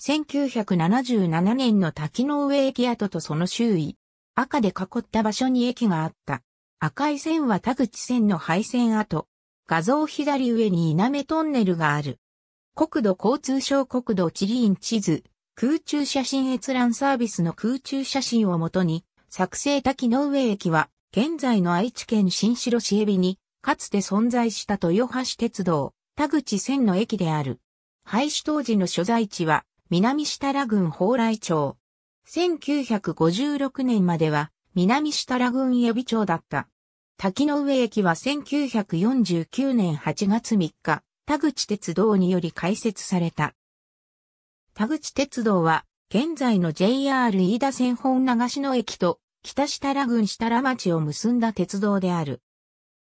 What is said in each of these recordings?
1977年の滝の上駅跡とその周囲、赤で囲った場所に駅があった。赤い線は田口線の廃線跡。画像左上に稲目トンネルがある。国土交通省国土地理院地図、空中写真閲覧サービスの空中写真をもとに、作成滝の上駅は、現在の愛知県新城市海老に、かつて存在した豊橋鉄道、田口線の駅である。廃止当時の所在地は、南設楽郡蓬莱町。1956年までは、南設楽郡予備町だった。滝の上駅は1949年8月3日、田口鉄道により開設された。田口鉄道は、現在の JR 飯田線本流しの駅と北設楽郡設楽町を結んだ鉄道である。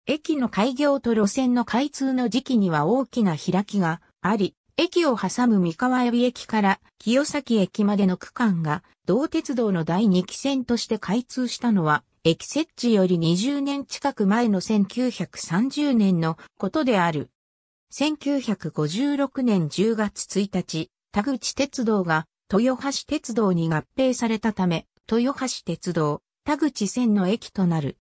駅の開業と路線の開通の時期には大きな開きがあり、駅を挟む三河海駅から清崎駅までの区間が、同鉄道の第2期線として開通したのは、駅設置より20年近く前の1930年のことである。1956年10月1日、田口鉄道が豊橋鉄道に合併されたため、豊橋鉄道、田口線の駅となる。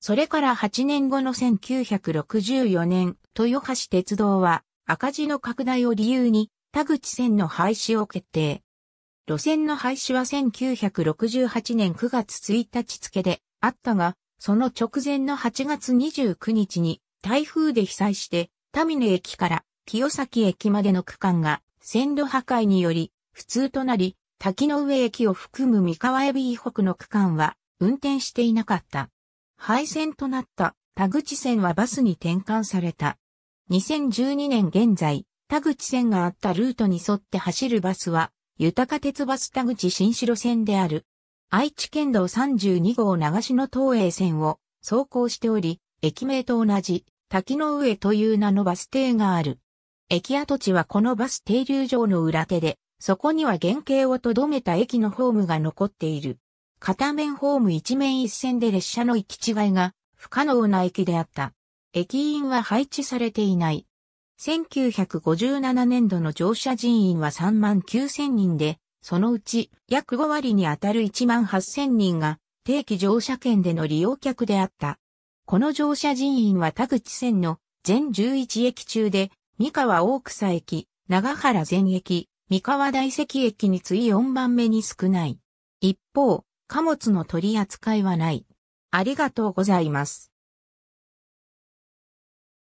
それから8年後の1964年、豊橋鉄道は赤字の拡大を理由に田口線の廃止を決定。路線の廃止は1968年9月1日付であったが、その直前の8月29日に台風で被災してタミネ駅から清崎駅までの区間が線路破壊により不通となり、滝の上駅を含む三河エビー。北の区間は運転していなかった。廃線となった田口線はバスに転換された。2012年現在、田口線があったルートに沿って走るバスは、豊鉄バス田口新城線である。愛知県道32号長篠東映線を走行しており、駅名と同じ滝の上という名のバス停がある。駅跡地はこのバス停留場の裏手で、そこには原型をとどめた駅のホームが残っている。片面ホーム一面一線で列車の行き違いが不可能な駅であった。駅員は配置されていない。1957年度の乗車人員は3万9000人で、そのうち約5割にあたる1万8000人が定期乗車券での利用客であった。この乗車人員は田口線の全11駅中で、三河大草駅、長原全駅、三河大石駅に次い4番目に少ない。一方、貨物の取り扱いはない。ありがとうございます。